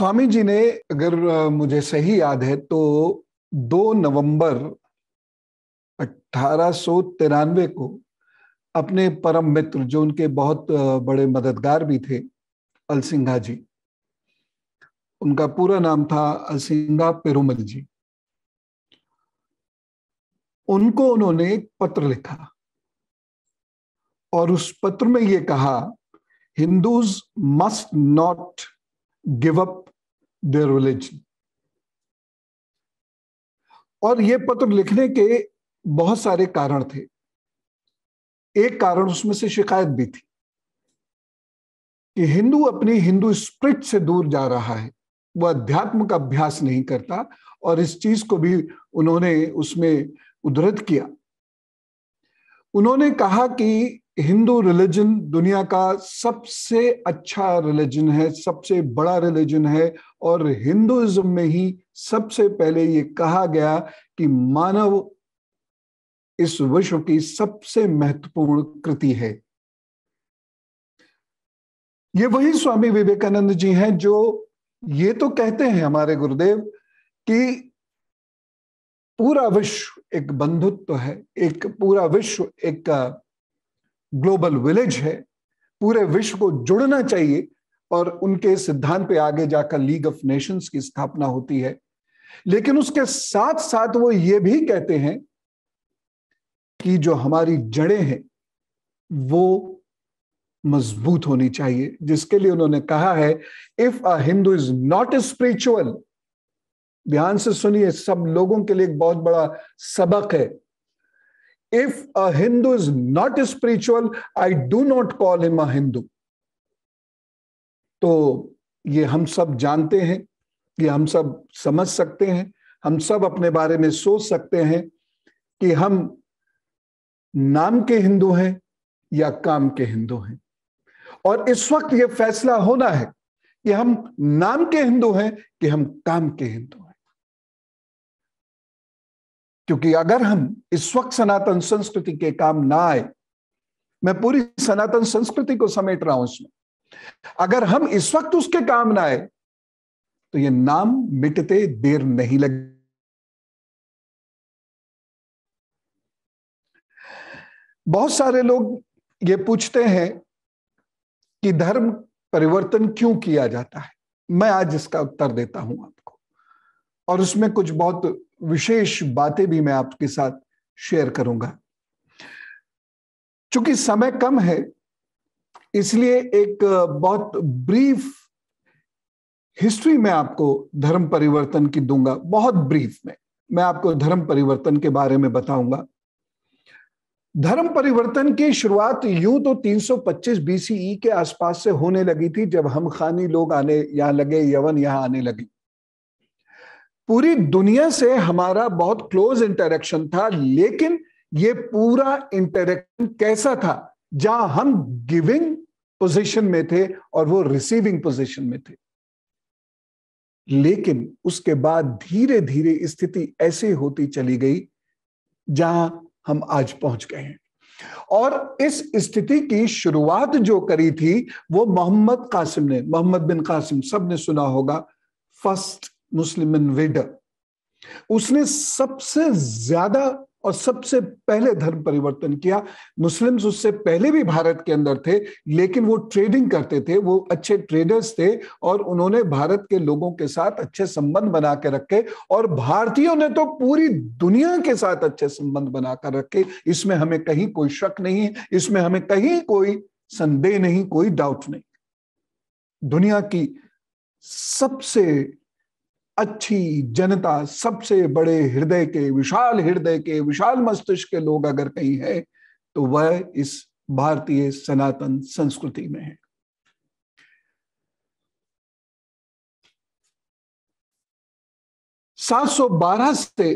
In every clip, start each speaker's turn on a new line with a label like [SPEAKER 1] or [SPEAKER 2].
[SPEAKER 1] स्वामी जी ने अगर मुझे सही याद है तो 2 नवंबर अठारह को अपने परम मित्र जो उनके बहुत बड़े मददगार भी थे अलसिंघा जी उनका पूरा नाम था अलसिंघा पेरुमल जी उनको उन्होंने एक पत्र लिखा और उस पत्र में ये कहा Hindus must not give up their religion. और ये पत्र लिखने के बहुत सारे कारण थे एक कारण उसमें से शिकायत भी थी कि हिंदू अपनी हिंदू स्प्रिट से दूर जा रहा है वह अध्यात्म का अभ्यास नहीं करता और इस चीज को भी उन्होंने उसमें उद्धृत किया उन्होंने कहा कि हिंदू रिलीजन दुनिया का सबसे अच्छा रिलीजन है सबसे बड़ा रिलीजन है और हिंदुज्म में ही सबसे पहले ये कहा गया कि मानव इस विश्व की सबसे महत्वपूर्ण कृति है ये वही स्वामी विवेकानंद जी हैं जो ये तो कहते हैं हमारे गुरुदेव कि पूरा विश्व एक बंधुत्व है एक पूरा विश्व एक ग्लोबल विलेज है पूरे विश्व को जुड़ना चाहिए और उनके सिद्धांत पे आगे जाकर लीग ऑफ नेशंस की स्थापना होती है लेकिन उसके साथ साथ वो ये भी कहते हैं कि जो हमारी जड़ें हैं वो मजबूत होनी चाहिए जिसके लिए उन्होंने कहा है if a Hindu is not a spiritual ध्यान से सुनिए सब लोगों के लिए एक बहुत बड़ा सबक है if a Hindu is not spiritual, I do not call him a Hindu. तो ये हम सब जानते हैं ये हम सब समझ सकते हैं हम सब अपने बारे में सोच सकते हैं कि हम नाम के हिंदू हैं या काम के हिंदू हैं और इस वक्त ये फैसला होना है कि हम नाम के हिंदू हैं कि हम काम के हिंदू हैं क्योंकि अगर हम इस वक्त सनातन संस्कृति के काम ना आए मैं पूरी सनातन संस्कृति को समेट रहा हूं उसमें अगर हम इस वक्त उसके काम ना आए तो ये नाम मिटते देर नहीं लगे बहुत सारे लोग ये पूछते हैं कि धर्म परिवर्तन क्यों किया जाता है मैं आज इसका उत्तर देता हूं आप और उसमें कुछ बहुत विशेष बातें भी मैं आपके साथ शेयर करूंगा चूंकि समय कम है इसलिए एक बहुत ब्रीफ हिस्ट्री में आपको धर्म परिवर्तन की दूंगा बहुत ब्रीफ में मैं आपको धर्म परिवर्तन के बारे में बताऊंगा धर्म परिवर्तन की शुरुआत यूं तो 325 बीसीई e के आसपास से होने लगी थी जब हम खानी लोग आने यहां लगे यवन यहां आने लगी पूरी दुनिया से हमारा बहुत क्लोज इंटरेक्शन था लेकिन ये पूरा इंटरेक्शन कैसा था जहां हम गिविंग पोजीशन में थे और वो रिसीविंग पोजीशन में थे लेकिन उसके बाद धीरे धीरे स्थिति ऐसे होती चली गई जहां हम आज पहुंच गए हैं और इस स्थिति की शुरुआत जो करी थी वो मोहम्मद कासिम ने मोहम्मद बिन कासिम सब ने सुना होगा फर्स्ट मुस्लिम इन्वेडर उसने सबसे ज्यादा और सबसे पहले धर्म परिवर्तन किया मुस्लिम्स उससे पहले भी भारत के अंदर थे लेकिन वो ट्रेडिंग करते थे वो अच्छे ट्रेडर्स थे और उन्होंने भारत के लोगों के साथ अच्छे संबंध बना के रखे और भारतीयों ने तो पूरी दुनिया के साथ अच्छे संबंध बनाकर रखे इसमें हमें कहीं कोई शक नहीं है इसमें हमें कहीं कोई संदेह नहीं कोई डाउट नहीं दुनिया की सबसे अच्छी जनता सबसे बड़े हृदय के विशाल हृदय के विशाल मस्तिष्क के लोग अगर कहीं है तो वह इस भारतीय सनातन संस्कृति में है सात सौ बारह से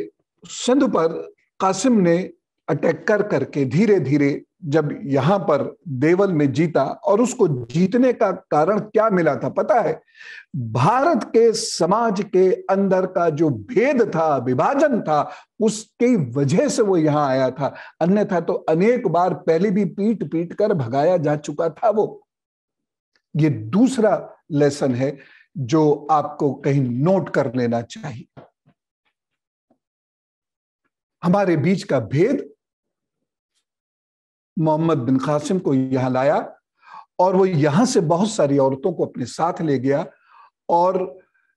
[SPEAKER 1] सिंधु पर कासिम ने अटैक कर करके धीरे धीरे जब यहां पर देवल में जीता और उसको जीतने का कारण क्या मिला था पता है भारत के समाज के अंदर का जो भेद था विभाजन था उसकी वजह से वो यहां आया था अन्यथा तो अनेक बार पहले भी पीट पीट कर भगाया जा चुका था वो ये दूसरा लेसन है जो आपको कहीं नोट कर लेना चाहिए हमारे बीच का भेद मोहम्मद बिन कासिम को यहाँ लाया और वो यहाँ से बहुत सारी औरतों को अपने साथ ले गया और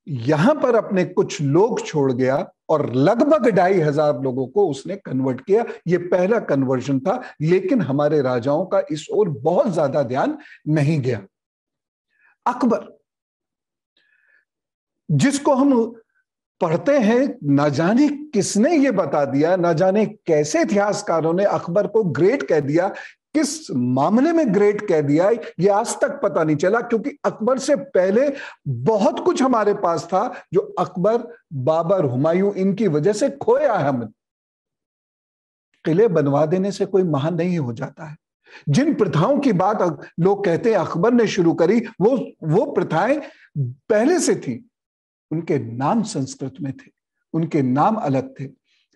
[SPEAKER 1] यहाँ पर अपने कुछ लोग छोड़ गया और लगभग ढाई हजार लोगों को उसने कन्वर्ट किया ये पहला कन्वर्जन था लेकिन हमारे राजाओं का इस ओर बहुत ज्यादा ध्यान नहीं गया अकबर जिसको हम पढ़ते हैं ना जाने किसने ये बता दिया ना जाने कैसे इतिहासकारों ने अकबर को ग्रेट कह दिया किस मामले में ग्रेट कह दिया ये आज तक पता नहीं चला क्योंकि अकबर से पहले बहुत कुछ हमारे पास था जो अकबर बाबर हुमायूं इनकी वजह से खोया है हमने किले बनवा देने से कोई महान नहीं हो जाता है जिन प्रथाओं की बात लोग कहते हैं अकबर ने शुरू करी वो वो प्रथाएं पहले से थी उनके नाम संस्कृत में थे उनके नाम अलग थे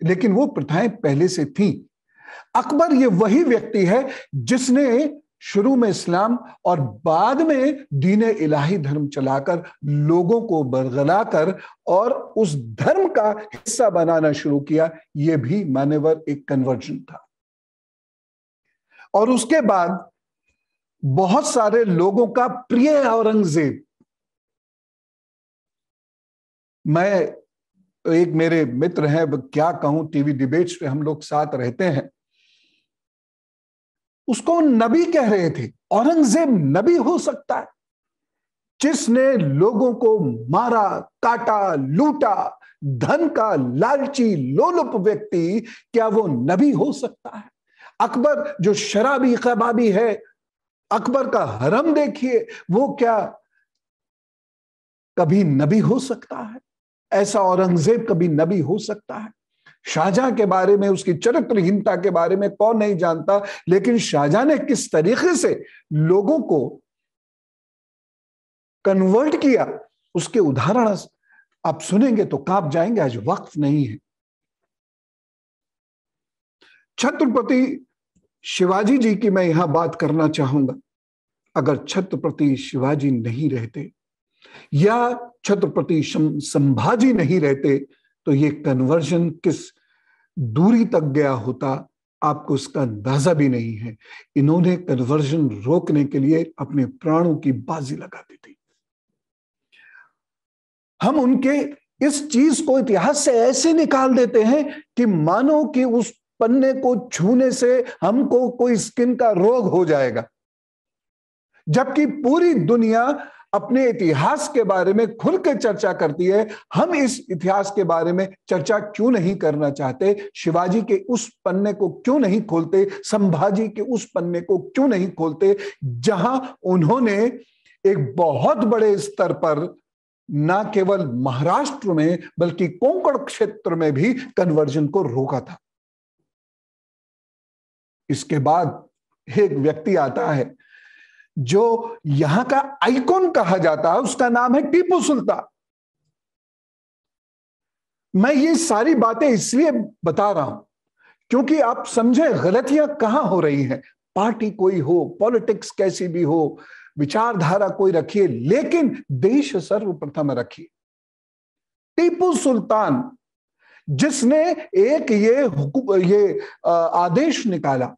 [SPEAKER 1] लेकिन वो प्रथाएं पहले से थीं अकबर ये वही व्यक्ति है जिसने शुरू में इस्लाम और बाद में दीन इलाही धर्म चलाकर लोगों को बरगलाकर और उस धर्म का हिस्सा बनाना शुरू किया यह भी मान्यवर एक कन्वर्जन था और उसके बाद बहुत सारे लोगों का प्रिय औरंगजेब मैं एक मेरे मित्र हैं क्या कहूं टीवी डिबेट्स पे हम लोग साथ रहते हैं उसको नबी कह रहे थे औरंगजेब नबी हो सकता है जिसने लोगों को मारा काटा लूटा धन का लालची लोलुप व्यक्ति क्या वो नबी हो सकता है अकबर जो शराबी कबाबी है अकबर का हरम देखिए वो क्या कभी नबी हो सकता है ऐसा औरंगजेब कभी नबी हो सकता है शाहजहां के बारे में उसकी चरित्रहीनता के बारे में कौन नहीं जानता लेकिन शाहजहां ने किस तरीके से लोगों को कन्वर्ट किया उसके उदाहरण आप सुनेंगे तो कांप जाएंगे आज वक्त नहीं है छत्रपति शिवाजी जी की मैं यहां बात करना चाहूंगा अगर छत्रपति शिवाजी नहीं रहते या छत्रपति संभाजी नहीं रहते तो ये कन्वर्जन किस दूरी तक गया होता आपको उसका अंदाजा भी नहीं है इन्होंने कन्वर्जन रोकने के लिए अपने प्राणों की बाजी लगा दी थी हम उनके इस चीज को इतिहास से ऐसे निकाल देते हैं कि मानो कि उस पन्ने को छूने से हमको कोई स्किन का रोग हो जाएगा जबकि पूरी दुनिया अपने इतिहास के बारे में खुल के चर्चा करती है हम इस इतिहास के बारे में चर्चा क्यों नहीं करना चाहते शिवाजी के उस पन्ने को क्यों नहीं खोलते संभाजी के उस पन्ने को क्यों नहीं खोलते जहां उन्होंने एक बहुत बड़े स्तर पर न केवल महाराष्ट्र में बल्कि कोंकण क्षेत्र में भी कन्वर्जन को रोका था इसके बाद एक व्यक्ति आता है जो यहां का आइकॉन कहा जाता है उसका नाम है टीपू सुल्तान मैं ये सारी बातें इसलिए बता रहा हूं क्योंकि आप समझे गलतियां कहां हो रही हैं पार्टी कोई हो पॉलिटिक्स कैसी भी हो विचारधारा कोई रखिए लेकिन देश सर्वप्रथम रखिए टीपू सुल्तान जिसने एक ये ये आदेश निकाला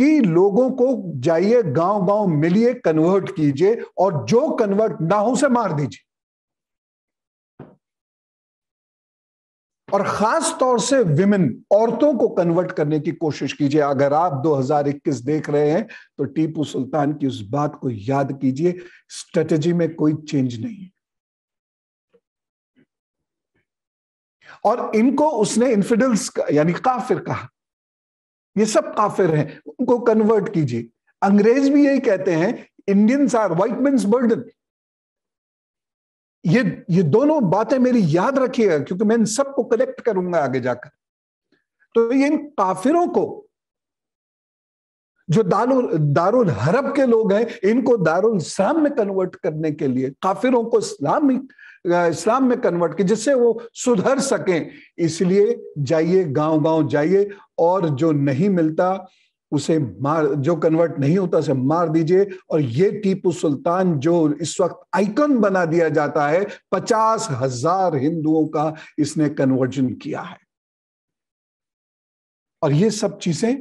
[SPEAKER 1] कि लोगों को जाइए गांव गांव मिलिए कन्वर्ट कीजिए और जो कन्वर्ट ना हो उसे मार दीजिए और खास तौर से विमेन औरतों को कन्वर्ट करने की कोशिश कीजिए अगर आप 2021 देख रहे हैं तो टीपू सुल्तान की उस बात को याद कीजिए स्ट्रेटेजी में कोई चेंज नहीं है और इनको उसने इनफिडल्स यानी काफिर कहा ये सब काफिर हैं उनको कन्वर्ट कीजिए अंग्रेज भी यही कहते हैं Indians are white men's burden ये ये दोनों बातें मेरी याद रखिएगा क्योंकि मैं इन सबको कलेक्ट करूंगा आगे जाकर तो ये इन काफिरों को जो दारुल दारुल हरब के लोग हैं इनको दारुल इस्लाम में कन्वर्ट करने के लिए काफिरों को इस्लामिक इस्लाम में कन्वर्ट की जिससे वो सुधर सकें इसलिए जाइए गांव गांव जाइए और जो नहीं मिलता उसे मार जो कन्वर्ट नहीं होता उसे मार दीजिए और ये टीपू सुल्तान जो इस वक्त आइकन बना दिया जाता है पचास हजार हिंदुओं का इसने कन्वर्जन किया है और ये सब चीजें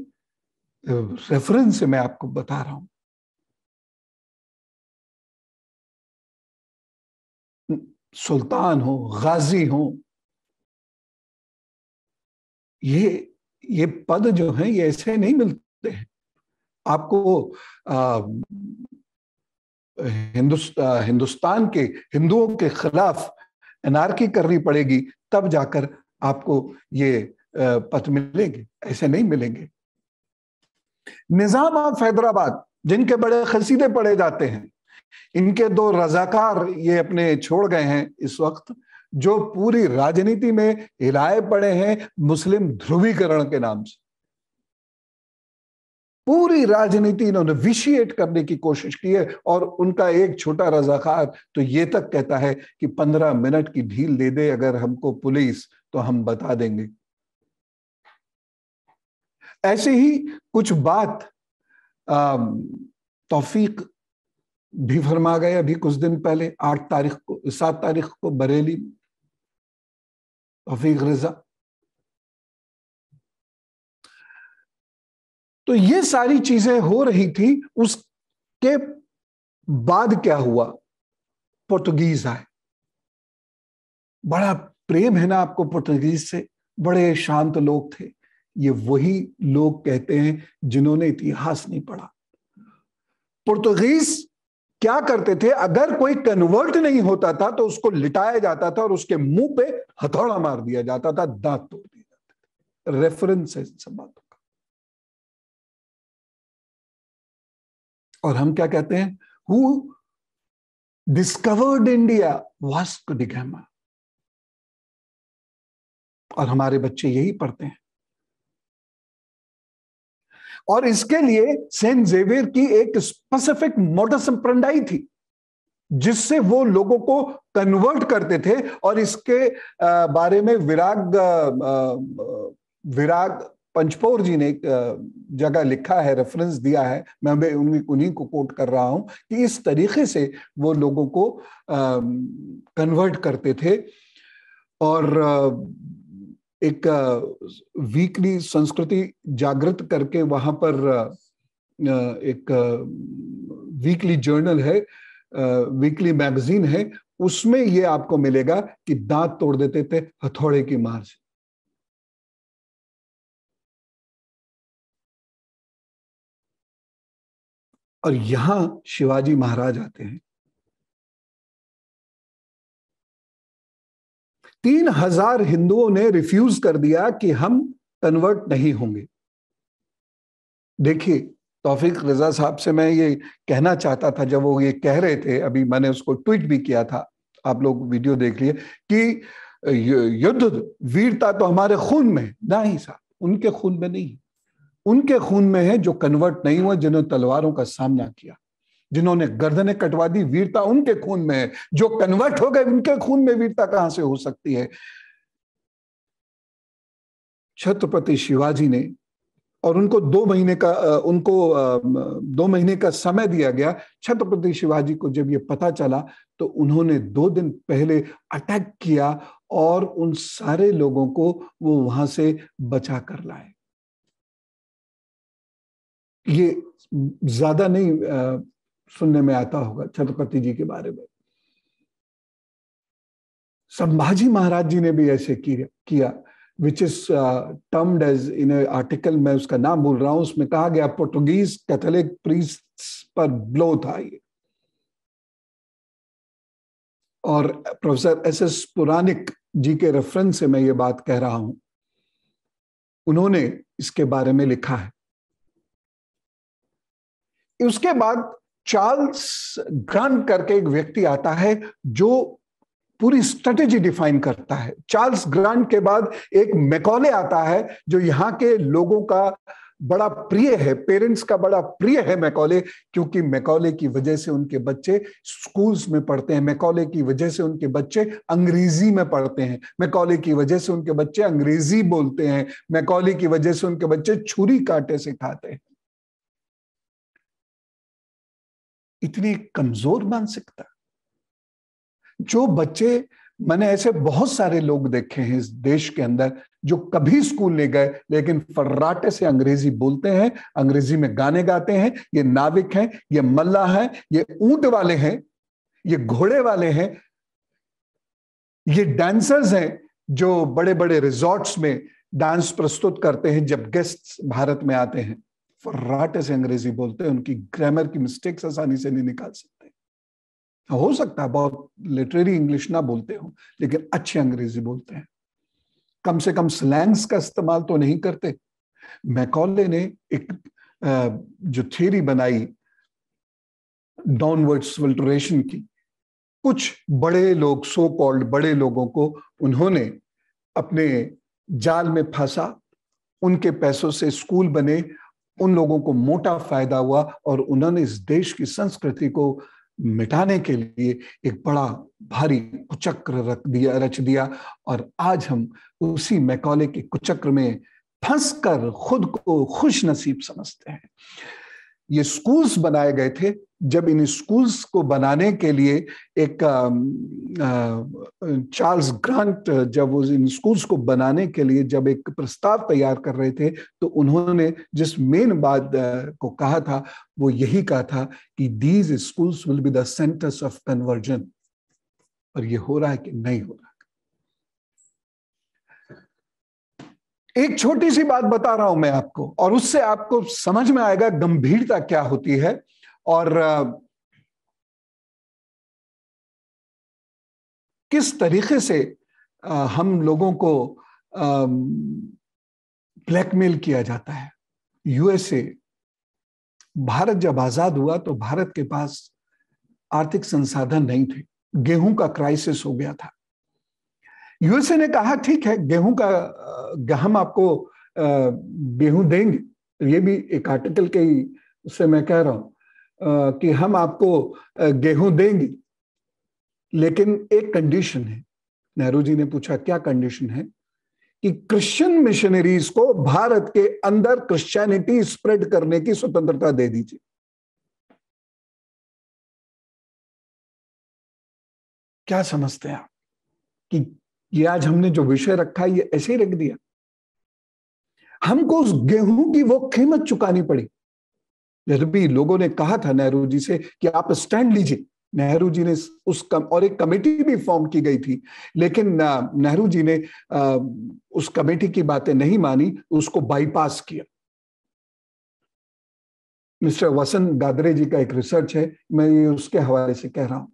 [SPEAKER 1] रेफरेंस से मैं आपको बता रहा हूं सुल्तान हो गाजी हो ये ये पद जो है ये ऐसे नहीं मिलते हैं आपको आ, हिंदुस्ता, हिंदुस्तान के हिंदुओं के खिलाफ एनार्की करनी पड़ेगी तब जाकर आपको ये पद मिलेंगे ऐसे नहीं मिलेंगे निजाम ऑफ हैदराबाद जिनके बड़े खसीदे पड़े जाते हैं इनके दो रजाकार ये अपने छोड़ गए हैं इस वक्त जो पूरी राजनीति में हिलाए पड़े हैं मुस्लिम ध्रुवीकरण के नाम से पूरी राजनीति इन्होंने विशिएट करने की कोशिश की है और उनका एक छोटा रजाकार तो ये तक कहता है कि पंद्रह मिनट की ढील दे दे अगर हमको पुलिस तो हम बता देंगे ऐसे ही कुछ बात तौफीक भी फरमा गए अभी कुछ दिन पहले आठ तारीख को सात तारीख को बरेली हफीक रजा तो ये सारी चीजें हो रही थी उसके बाद क्या हुआ पुर्तगीज आए बड़ा प्रेम है ना आपको पुर्तगीज से बड़े शांत लोग थे ये वही लोग कहते हैं जिन्होंने इतिहास नहीं पढ़ा पुर्तगीज क्या करते थे अगर कोई कन्वर्ट नहीं होता था तो उसको लिटाया जाता था और उसके मुंह पे हथौड़ा मार दिया जाता था दांत तोड़ दिया जाता था रेफरेंस है इन सब बातों का
[SPEAKER 2] और हम क्या कहते हैं who discovered India Vasco da Gama और हमारे बच्चे यही पढ़ते
[SPEAKER 1] हैं और इसके लिए सेंट जेवियर की एक स्पेसिफिक मोडस थी जिससे वो लोगों को कन्वर्ट करते थे और इसके बारे में विराग विराग पंचपोर जी ने जगह लिखा है रेफरेंस दिया है मैं उन्हीं को कोट कर रहा हूं कि इस तरीके से वो लोगों को कन्वर्ट करते थे और एक वीकली संस्कृति जागृत करके वहां पर एक वीकली जर्नल है वीकली मैगजीन है उसमें ये आपको मिलेगा कि दांत तोड़ देते थे हथौड़े की मार से और यहां शिवाजी महाराज आते हैं तीन हजार हिंदुओं ने रिफ्यूज कर दिया कि हम कन्वर्ट नहीं होंगे देखिए तौफीक रजा साहब से मैं ये कहना चाहता था जब वो ये कह रहे थे अभी मैंने उसको ट्वीट भी किया था आप लोग वीडियो देख लिए कि युद्ध वीरता तो हमारे खून में ना ही साहब उनके खून में नहीं उनके खून में है जो कन्वर्ट नहीं हुआ जिन्होंने तलवारों का सामना किया जिन्होंने गर्दने कटवा दी वीरता उनके खून में है जो कन्वर्ट हो गए उनके खून में वीरता कहां से हो सकती है छत्रपति शिवाजी ने और उनको दो महीने का उनको दो महीने का समय दिया गया छत्रपति शिवाजी को जब ये पता चला तो उन्होंने दो दिन पहले अटैक किया और उन सारे लोगों को वो वहां से बचा कर लाए ये ज्यादा नहीं सुनने में आता होगा छत्रपति जी के बारे में संभाजी महाराज जी ने भी ऐसे किया which is termed as in article मैं उसका नाम बोल रहा हूं उसमें कहा गया पोर्टुगीज कैथोलिक प्रीस्ट पर ब्लो था ये और professor S S Puranik ji के रेफरेंस से मैं ये बात कह रहा हूं उन्होंने इसके बारे में लिखा है उसके बाद चार्ल्स ग्रांट करके एक व्यक्ति आता है जो पूरी स्ट्रेटेजी डिफाइन करता है चार्ल्स ग्रांट के बाद एक मैकॉले आता है जो यहाँ के लोगों का बड़ा प्रिय है पेरेंट्स का बड़ा प्रिय है मैकॉले क्योंकि मैकॉले की वजह से उनके बच्चे स्कूल्स में पढ़ते हैं मैकॉले की वजह से उनके बच्चे अंग्रेजी में पढ़ते हैं मैकॉले की वजह से उनके बच्चे अंग्रेजी बोलते हैं मैकॉले की वजह से उनके बच्चे छुरी काटे सिखाते हैं इतनी कमजोर मानसिकता जो बच्चे मैंने ऐसे बहुत सारे लोग देखे हैं इस देश के अंदर जो कभी स्कूल नहीं गए लेकिन फर्राटे से अंग्रेजी बोलते हैं अंग्रेजी में गाने गाते हैं ये नाविक हैं ये मल्ला हैं ये ऊंट वाले हैं ये घोड़े वाले हैं ये डांसर्स हैं जो बड़े बड़े रिजॉर्ट्स में डांस प्रस्तुत करते हैं जब गेस्ट भारत में आते हैं फर्राटे से अंग्रेजी बोलते हैं उनकी ग्रामर की मिस्टेक्स आसानी से नहीं निकाल सकते तो हो सकता है बहुत लिटरेरी इंग्लिश ना बोलते हो लेकिन अच्छे अंग्रेजी बोलते हैं कम से कम स्लैंग्स का इस्तेमाल तो नहीं करते मैकॉले ने एक जो थ्योरी बनाई डाउनवर्ड्स वल्टरेशन की कुछ बड़े लोग सो कॉल्ड बड़े लोगों को उन्होंने अपने जाल में फंसा उनके पैसों से स्कूल बने उन लोगों को मोटा फायदा हुआ और उन्होंने इस देश की संस्कृति को मिटाने के लिए एक बड़ा भारी कुचक्र रख दिया रच दिया और आज हम उसी मैकौले के कुचक्र में फंसकर कर खुद को खुश नसीब समझते हैं ये स्कूल्स बनाए गए थे जब इन स्कूल्स को बनाने के लिए एक चार्ल्स ग्रांट जब वो इन स्कूल्स को बनाने के लिए जब एक प्रस्ताव तैयार कर रहे थे तो उन्होंने जिस मेन बात को कहा था वो यही कहा था कि these schools will be the centres of conversion और ये हो रहा है कि नहीं हो रहा एक छोटी सी बात बता रहा हूं मैं आपको और उससे आपको समझ में आएगा गंभीरता क्या होती है और किस तरीके से हम लोगों को ब्लैकमेल किया जाता है यूएसए भारत जब आजाद हुआ तो भारत के पास आर्थिक संसाधन नहीं थे गेहूं का क्राइसिस हो गया था यूएसए ने कहा ठीक है गेहूं का हम आपको गेहूं देंगे ये भी एक आर्टिकल के ही उससे मैं कह रहा हूं कि हम आपको गेहूं देंगे लेकिन एक कंडीशन है नेहरू जी ने पूछा क्या कंडीशन है कि क्रिश्चियन मिशनरीज को भारत के अंदर क्रिश्चियनिटी स्प्रेड करने की स्वतंत्रता दे दीजिए
[SPEAKER 2] क्या समझते
[SPEAKER 1] हैं आप कि ये आज हमने जो विषय रखा है ये ऐसे ही रख दिया हमको उस गेहूं की वो कीमत चुकानी पड़ी यद्यपि लोगों ने कहा था नेहरू जी से कि आप स्टैंड लीजिए नेहरू जी ने उस कम, और एक कमेटी भी फॉर्म की गई थी लेकिन नेहरू जी ने उस कमेटी की बातें नहीं मानी उसको बाईपास किया मिस्टर वसंत गादरे जी का एक रिसर्च है मैं ये उसके हवाले से कह रहा हूं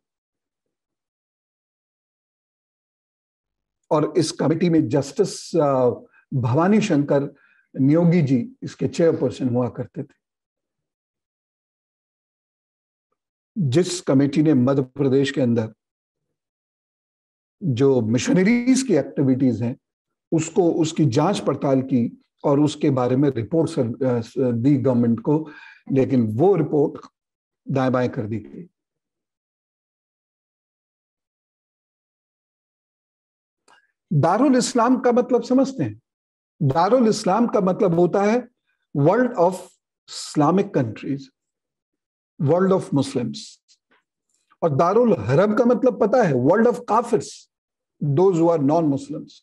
[SPEAKER 1] और इस कमेटी में जस्टिस भवानी शंकर नियोगी जी इसके चेयरपर्सन हुआ करते थे जिस कमेटी ने मध्य प्रदेश के अंदर जो मिशनरीज की एक्टिविटीज हैं उसको उसकी जांच पड़ताल की और उसके बारे में रिपोर्ट दी गवर्नमेंट को लेकिन वो रिपोर्ट दाएं बाएं कर दी गई दारुल इस्लाम का मतलब समझते हैं दारुल इस्लाम का मतलब होता है world of Islamic countries world of Muslims और दारुल हरब का मतलब पता है वर्ल्ड ऑफ काफिर्स those are non Muslims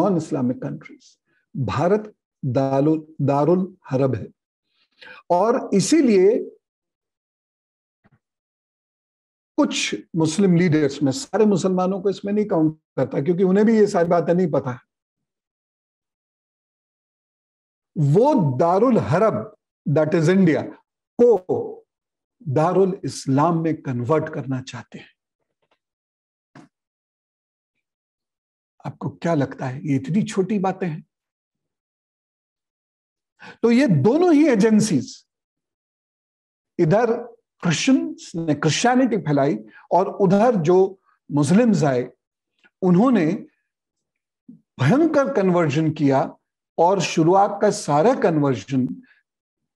[SPEAKER 1] non Islamic countries Bharat दारुल हरब है और इसीलिए कुछ मुस्लिम लीडर्स में सारे मुसलमानों को इसमें नहीं काउंट करता क्योंकि उन्हें भी ये सारी बातें नहीं पता वो दारुल हरब दैट इज इंडिया को दारुल इस्लाम में कन्वर्ट करना चाहते हैं आपको क्या लगता है ये इतनी छोटी बातें हैं तो ये दोनों ही एजेंसीज इधर क्रिश्चन ने क्रिश्चियनिटी फैलाई और उधर जो मुस्लिम्स आए उन्होंने भयंकर कन्वर्जन किया और शुरुआत का सारा कन्वर्जन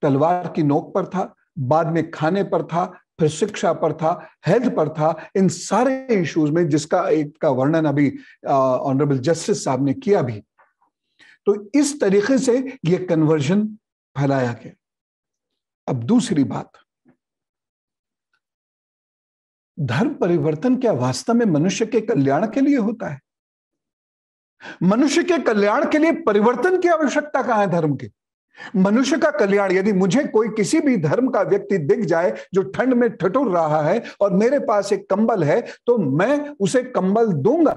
[SPEAKER 1] तलवार की नोक पर था बाद में खाने पर था फिर शिक्षा पर था हेल्थ पर था इन सारे इश्यूज में जिसका एक का वर्णन अभी ऑनरेबल जस्टिस साहब ने किया भी तो इस तरीके से यह कन्वर्जन फैलाया गया अब दूसरी बात धर्म परिवर्तन क्या वास्तव में मनुष्य के कल्याण के लिए होता है मनुष्य के कल्याण के लिए परिवर्तन की आवश्यकता कहां है धर्म के मनुष्य का कल्याण यदि मुझे कोई किसी भी धर्म का व्यक्ति दिख जाए जो ठंड में ठटुर रहा है और मेरे पास एक कंबल है तो मैं उसे कंबल दूंगा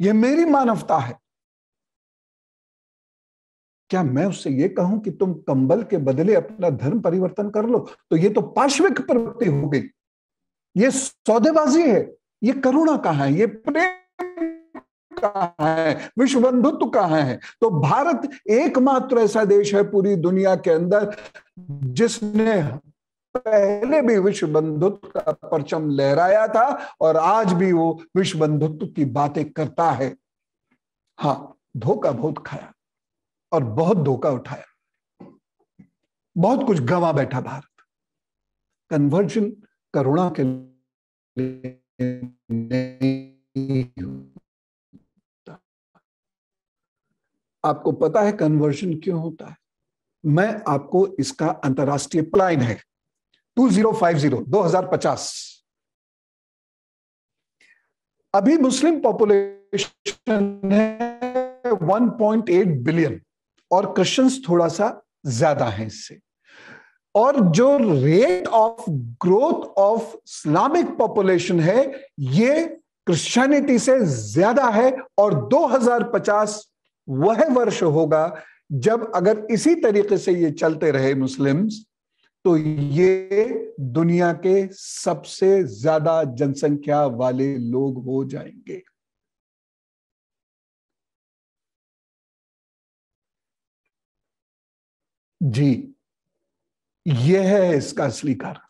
[SPEAKER 1] यह मेरी मानवता है क्या मैं उससे यह कहूं कि तुम कंबल के बदले अपना धर्म परिवर्तन कर लो तो यह तो पार्श्विक प्रवृत्ति हो गई ये सौदेबाजी है ये करुणा कहा है ये प्रेम कहा है विश्व बंधुत्व कहा है तो भारत एकमात्र ऐसा देश है पूरी दुनिया के अंदर जिसने पहले भी विश्व बंधुत्व का परचम लहराया था और आज भी वो विश्व बंधुत्व की बातें करता है हाँ धोखा बहुत खाया और बहुत धोखा उठाया बहुत कुछ गवा बैठा भारत कन्वर्जन करुणा के लिए आपको पता है कन्वर्जन क्यों होता है मैं आपको इसका अंतरराष्ट्रीय प्लाइन है 2050 2050 अभी मुस्लिम पॉपुलेशन है 1.8 बिलियन और क्रिश्चियंस थोड़ा सा ज्यादा है इससे और जो rate of growth of Islamic population है ये क्रिश्चियनिटी से ज्यादा है और 2050 वह वर्ष होगा जब अगर इसी तरीके से ये चलते रहे मुस्लिम्स तो ये दुनिया के सबसे ज्यादा जनसंख्या वाले लोग हो जाएंगे जी यह है इसका असली कारण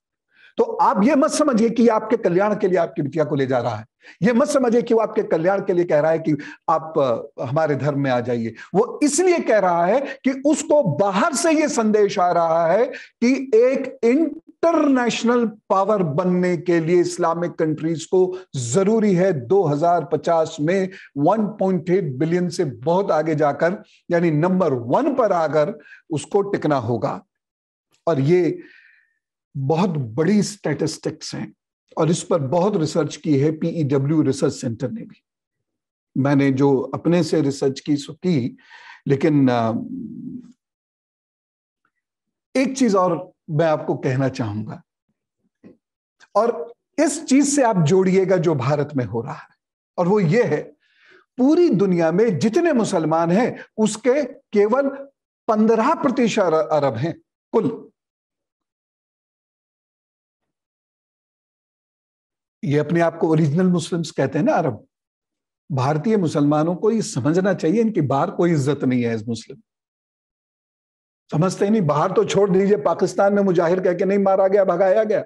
[SPEAKER 1] तो आप यह मत समझिए कि आपके कल्याण के लिए आपकी बिटिया को ले जा रहा है यह मत समझिए कि वो आपके कल्याण के लिए कह रहा है कि आप हमारे धर्म में आ जाइए वो इसलिए कह रहा है कि उसको बाहर से यह संदेश आ रहा है कि एक इंटरनेशनल पावर बनने के लिए इस्लामिक कंट्रीज को जरूरी है 2050 में 1.8 बिलियन से बहुत आगे जाकर यानी नंबर वन पर आकर उसको टिकना होगा और ये बहुत बड़ी स्टैटिस्टिक्स हैं और इस पर बहुत रिसर्च की है पीईडब्ल्यू रिसर्च सेंटर ने भी मैंने जो अपने से रिसर्च की सो की लेकिन एक चीज और मैं आपको कहना चाहूंगा और इस चीज से आप जोड़िएगा जो भारत में हो रहा है और वो ये है पूरी दुनिया में जितने मुसलमान हैं उसके केवल पंद्रह प्रतिशत अरब हैं कुल ये अपने आप को ओरिजिनल मुस्लिम्स कहते हैं ना अरब भारतीय मुसलमानों को ये समझना चाहिए इनकी बाहर कोई इज्जत नहीं है इस मुस्लिम समझते ही नहीं बाहर तो छोड़ दीजिए पाकिस्तान में मुजाहिर कह के नहीं मारा गया भगाया गया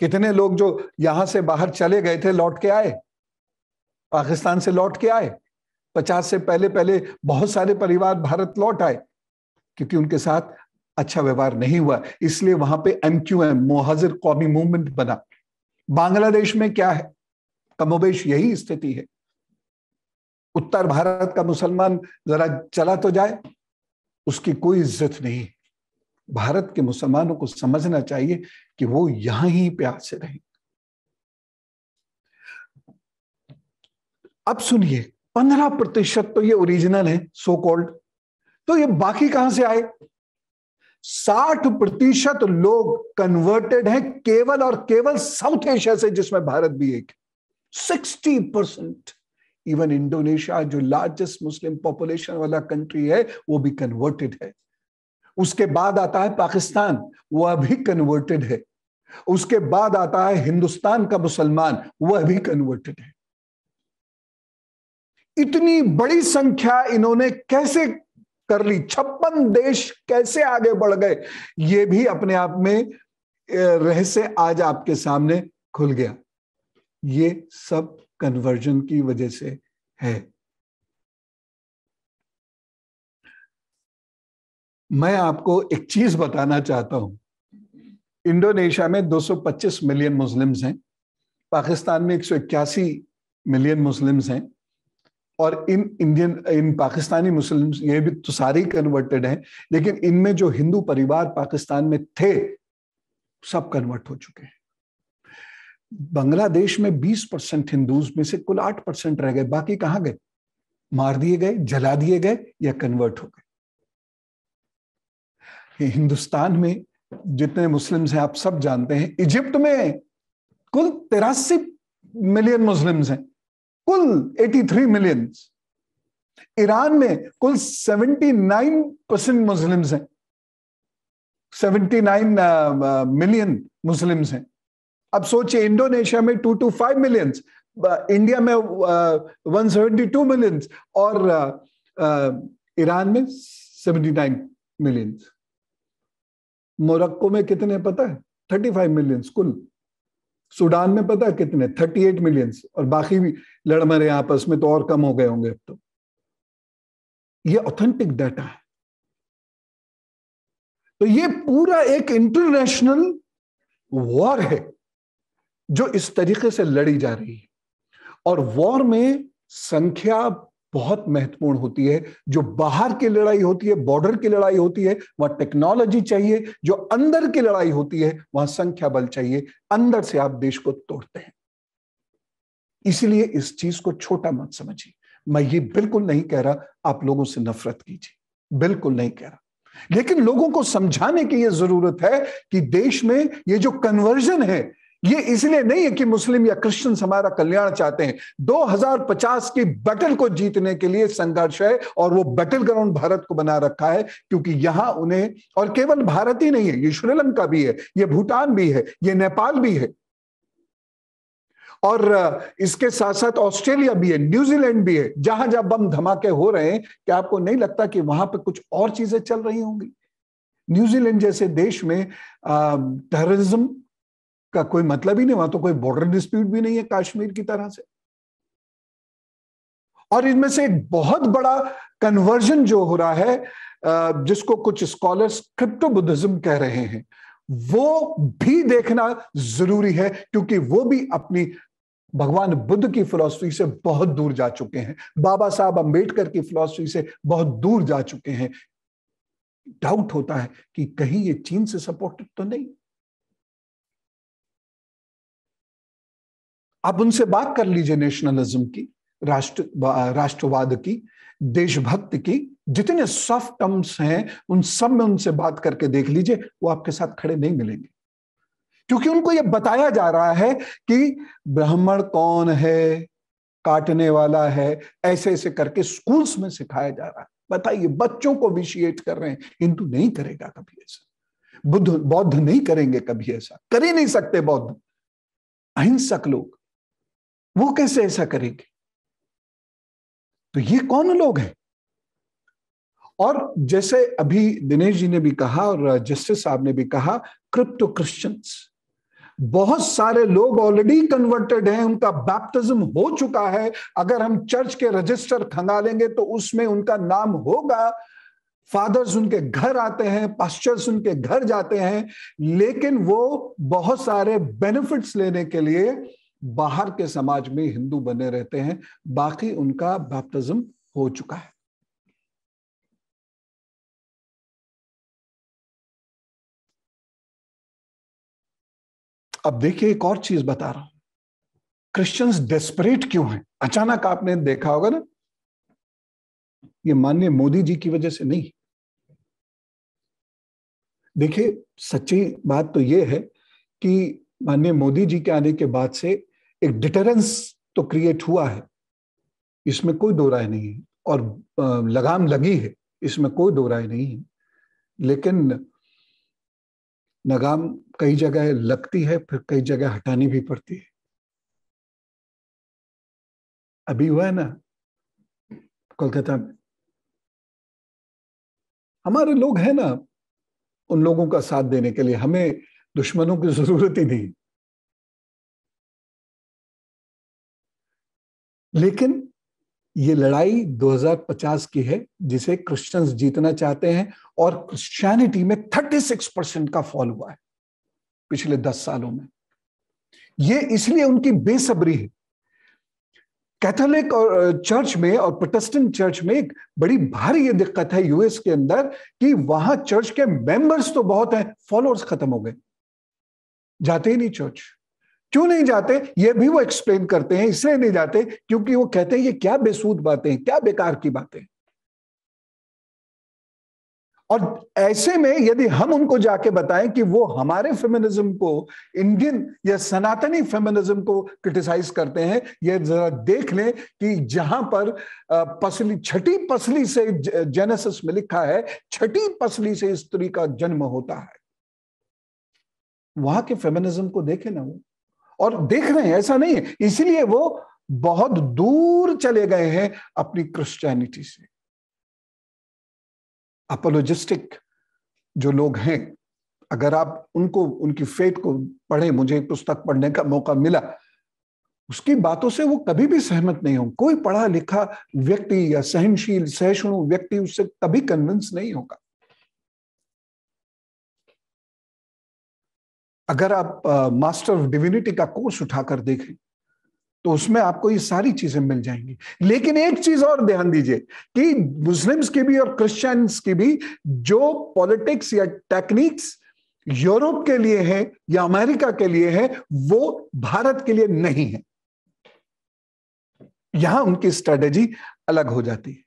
[SPEAKER 1] कितने लोग जो यहां से बाहर चले गए थे लौट के आए पाकिस्तान से लौट के आए पचास से पहले पहले बहुत सारे परिवार भारत लौट आए क्योंकि उनके साथ अच्छा व्यवहार नहीं हुआ इसलिए वहां पे एम क्यू एम मोहजर कौमी मूवमेंट बना बांग्लादेश में क्या है कमोबेश यही स्थिति है उत्तर भारत का मुसलमान जरा चला तो जाए उसकी कोई इज्जत नहीं भारत के मुसलमानों को समझना चाहिए कि वो यहां ही प्यार से रहे अब सुनिए पंद्रह प्रतिशत तो ये ओरिजिनल है सो कॉल्ड तो ये बाकी कहां से आए साठ प्रतिशत लोग कन्वर्टेड हैं केवल और केवल साउथ एशिया से जिसमें भारत भी एक सिक्सटी परसेंट इवन इंडोनेशिया जो लार्जेस्ट मुस्लिम पॉपुलेशन वाला कंट्री है वो भी कन्वर्टेड है उसके बाद आता है पाकिस्तान वह भी कन्वर्टेड है उसके बाद आता है हिंदुस्तान का मुसलमान वह भी कन्वर्टेड है इतनी बड़ी संख्या इन्होंने कैसे कर ली छप्पन देश कैसे आगे बढ़ गए ये भी अपने आप में रहस्य आज आपके सामने खुल गया ये सब कन्वर्जन की वजह से है मैं आपको एक चीज बताना चाहता हूं इंडोनेशिया में 225 मिलियन मुस्लिम्स हैं पाकिस्तान में एक मिलियन मुस्लिम्स हैं और इन इंडियन इन पाकिस्तानी मुस्लिम ये भी तो सारे ही कन्वर्टेड हैं लेकिन इनमें जो हिंदू परिवार पाकिस्तान में थे सब कन्वर्ट हो चुके हैं बांग्लादेश में 20 परसेंट हिंदूज में से कुल 8 परसेंट रह गए बाकी कहां गए मार दिए गए जला दिए गए या कन्वर्ट हो गए हिंदुस्तान में जितने मुस्लिम्स हैं आप सब जानते हैं इजिप्ट में कुल तिरासी मिलियन मुस्लिम्स हैं कुल 83 मिलियन ईरान में कुल 79 परसेंट मुस्लिम्स हैं 79 मिलियन uh, uh, मुस्लिम्स हैं अब सोचिए इंडोनेशिया में two two five millions India में वन सेवेंटी टू मिलियंस और uh, ईरान में सेवेंटी नाइन मिलियंस मोरक्को में कितने पता है थर्टी फाइव मिलियंस कुल सूडान में पता है कितने थर्टी एट मिलियंस और बाकी भी लड़ मरे आपस में तो और कम हो गए होंगे अब तो ये ऑथेंटिक डाटा है तो ये पूरा एक इंटरनेशनल वॉर है जो इस तरीके से लड़ी जा रही है और वॉर में संख्या बहुत महत्वपूर्ण होती है जो बाहर की लड़ाई होती है बॉर्डर की लड़ाई होती है वहां टेक्नोलॉजी चाहिए जो अंदर की लड़ाई होती है वहां संख्या बल चाहिए अंदर से आप देश को तोड़ते हैं इसलिए इस चीज को छोटा मत समझिए मैं ये बिल्कुल नहीं कह रहा आप लोगों से नफरत कीजिए बिल्कुल नहीं कह रहा लेकिन लोगों को समझाने की यह जरूरत है कि देश में ये जो कन्वर्जन है ये इसलिए नहीं है कि मुस्लिम या क्रिश्चियन हमारा कल्याण चाहते हैं 2050 की बैटल को जीतने के लिए संघर्ष है और वो बैटल ग्राउंड भारत को बना रखा है क्योंकि यहां उन्हें और केवल भारत ही नहीं है ये श्रीलंका भी है ये भूटान भी है ये नेपाल भी है और इसके साथ साथ ऑस्ट्रेलिया भी है न्यूजीलैंड भी है जहां जहां बम धमाके हो रहे हैं क्या आपको नहीं लगता कि वहां पर कुछ और चीजें चल रही होंगी न्यूजीलैंड जैसे देश में टेररिज्म का कोई मतलब ही नहीं वहां तो कोई बॉर्डर डिस्प्यूट भी नहीं है कश्मीर की तरह से और इनमें से एक बहुत बड़ा कन्वर्जन जो हो रहा है जिसको कुछ स्कॉलर्स क्रिप्टो बुद्धिज्म कह रहे हैं वो भी देखना जरूरी है क्योंकि वो भी अपनी भगवान बुद्ध की फिलॉसफी से बहुत दूर जा चुके हैं बाबा साहब अंबेडकर की फिलॉसफी से बहुत दूर जा चुके हैं डाउट होता है कि कहीं ये चीन से सपोर्टेड तो नहीं आप उनसे बात कर लीजिए नेशनलिज्म की राष्ट्र राष्ट्रवाद की देशभक्त की जितने सॉफ्ट टर्म्स हैं उन सब में उनसे बात करके देख लीजिए वो आपके साथ खड़े नहीं मिलेंगे क्योंकि उनको ये बताया जा रहा है कि ब्राह्मण कौन है काटने वाला है ऐसे ऐसे करके स्कूल्स में सिखाया जा रहा है बताइए बच्चों को विशिएट कर रहे हैं हिंदू नहीं करेगा कभी ऐसा बुद्ध बौद्ध नहीं करेंगे कभी ऐसा कर ही नहीं सकते बौद्ध अहिंसक लोग वो कैसे ऐसा करेंगे तो ये कौन लोग हैं और जैसे अभी दिनेश जी ने भी कहा और जस्टिस साहब ने भी कहा क्रिप्टो क्रिश्चियंस बहुत सारे लोग ऑलरेडी कन्वर्टेड हैं उनका बैप्टिज्म हो चुका है अगर हम चर्च के रजिस्टर खंगालेंगे तो उसमें उनका नाम होगा फादर्स उनके घर आते हैं पास्टर्स उनके घर जाते हैं लेकिन वो बहुत सारे बेनिफिट्स लेने के लिए बाहर के समाज में हिंदू बने रहते हैं बाकी उनका बैप्टिज्म हो चुका है अब देखिए एक और चीज बता रहा हूं क्रिश्चियंस डेस्परेट क्यों हैं अचानक आपने देखा होगा ना ये माननीय मोदी जी की वजह से नहीं देखिए सच्ची बात तो ये है कि माननीय मोदी जी के आने के बाद से एक डिटरेंस तो क्रिएट हुआ है इसमें कोई दो राय नहीं है और लगाम लगी है इसमें कोई दो राय नहीं है लेकिन लगाम कई जगह लगती है फिर कई जगह हटानी भी पड़ती है अभी हुआ है ना कोलकाता में हमारे लोग हैं ना उन लोगों का साथ देने के लिए हमें
[SPEAKER 2] दुश्मनों की जरूरत ही नहीं
[SPEAKER 1] लेकिन ये लड़ाई 2050 की है जिसे क्रिश्चियंस जीतना चाहते हैं और क्रिश्चियनिटी में 36 परसेंट का फॉल हुआ है पिछले 10 सालों में ये इसलिए उनकी बेसब्री है कैथोलिक और चर्च में और प्रोटेस्टेंट चर्च में एक बड़ी भारी ये दिक्कत है यूएस के अंदर कि वहां चर्च के मेंबर्स तो बहुत हैं फॉलोअर्स खत्म हो गए जाते ही नहीं चर्च क्यों नहीं जाते ये भी वो एक्सप्लेन करते हैं इसलिए नहीं जाते क्योंकि वो कहते हैं ये क्या बेसूद बातें क्या बेकार की बातें और ऐसे में यदि हम उनको जाके बताएं कि वो हमारे फेमिनिज्म को इंडियन या सनातनी फेमिनिज्म को क्रिटिसाइज करते हैं ये जरा देख लें कि जहां पर पसली छठी पसली से जेनेसिस में लिखा है छठी पसली से स्त्री का जन्म होता है वहां के फेमिनिज्म को देखे ना वो और देख रहे हैं ऐसा नहीं है इसलिए वो बहुत दूर चले गए हैं अपनी क्रिश्चियनिटी से अपोलोजिस्टिक जो लोग हैं अगर आप उनको उनकी फेट को पढ़े मुझे पुस्तक पढ़ने का मौका मिला उसकी बातों से वो कभी भी सहमत नहीं हो कोई पढ़ा लिखा व्यक्ति या सहनशील सहिष्णु व्यक्ति उससे कभी कन्विंस नहीं होगा अगर आप मास्टर ऑफ डिविनिटी का कोर्स उठाकर देखें तो उसमें आपको ये सारी चीजें मिल जाएंगी लेकिन एक चीज और ध्यान दीजिए कि मुस्लिम्स की भी और क्रिश्चियंस की भी जो पॉलिटिक्स या टेक्निक्स यूरोप के लिए है या अमेरिका के लिए है वो भारत के लिए नहीं है यहां उनकी स्ट्रेटेजी अलग हो जाती है